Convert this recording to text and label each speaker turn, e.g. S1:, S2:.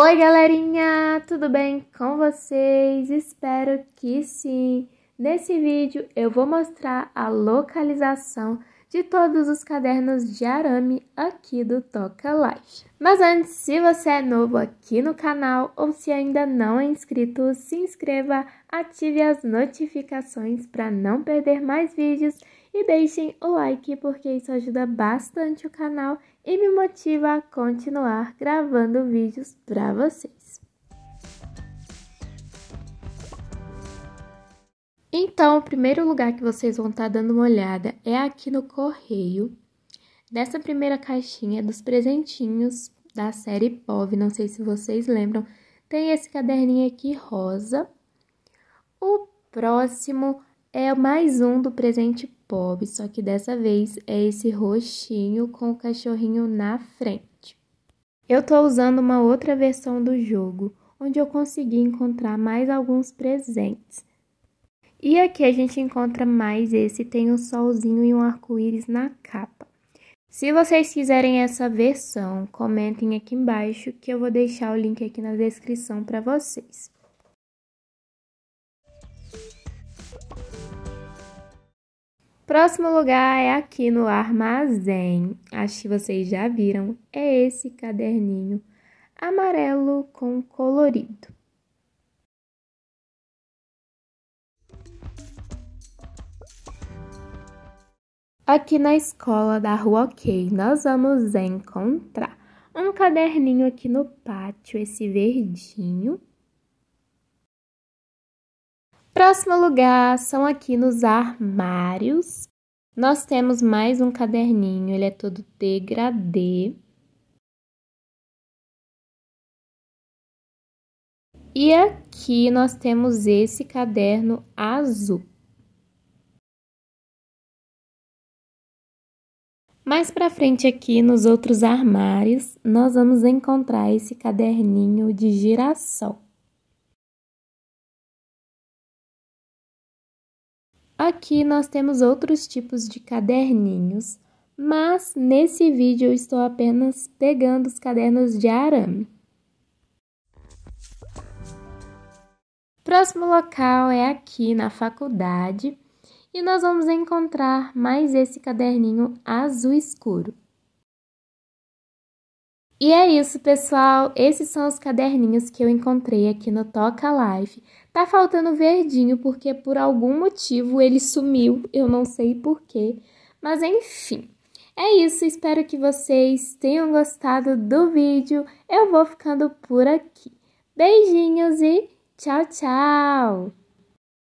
S1: Oi, galerinha, tudo bem com vocês? Espero que sim. Nesse vídeo eu vou mostrar a localização de todos os cadernos de arame aqui do Toca Life. Mas antes, se você é novo aqui no canal ou se ainda não é inscrito, se inscreva, ative as notificações para não perder mais vídeos e deixem o like porque isso ajuda bastante o canal e me motiva a continuar gravando vídeos para vocês. Então, o primeiro lugar que vocês vão estar tá dando uma olhada é aqui no correio. Nessa primeira caixinha dos presentinhos da série POV, não sei se vocês lembram, tem esse caderninho aqui rosa. O próximo é mais um do presente POV, só que dessa vez é esse roxinho com o cachorrinho na frente. Eu tô usando uma outra versão do jogo, onde eu consegui encontrar mais alguns presentes. E aqui a gente encontra mais esse, tem um solzinho e um arco-íris na capa. Se vocês quiserem essa versão, comentem aqui embaixo que eu vou deixar o link aqui na descrição para vocês. Próximo lugar é aqui no armazém. Acho que vocês já viram. É esse caderninho amarelo com
S2: colorido. Aqui na escola da rua Ok, nós
S1: vamos encontrar um caderninho aqui no pátio, esse verdinho. Próximo lugar são aqui
S2: nos armários. Nós temos mais um caderninho, ele é todo degradê. E aqui nós temos esse caderno azul. Mais para frente aqui nos outros armários, nós vamos encontrar esse caderninho de girassol. Aqui nós temos outros tipos de caderninhos, mas nesse
S1: vídeo eu estou apenas pegando os cadernos de arame. Próximo local é aqui na faculdade e nós vamos encontrar mais esse caderninho azul escuro. E é isso, pessoal. Esses são os caderninhos que eu encontrei aqui no Toca Life. Tá faltando verdinho porque por algum motivo ele sumiu, eu não sei porquê, mas enfim. É isso, espero que vocês tenham gostado do vídeo. Eu vou ficando por aqui. Beijinhos e tchau, tchau!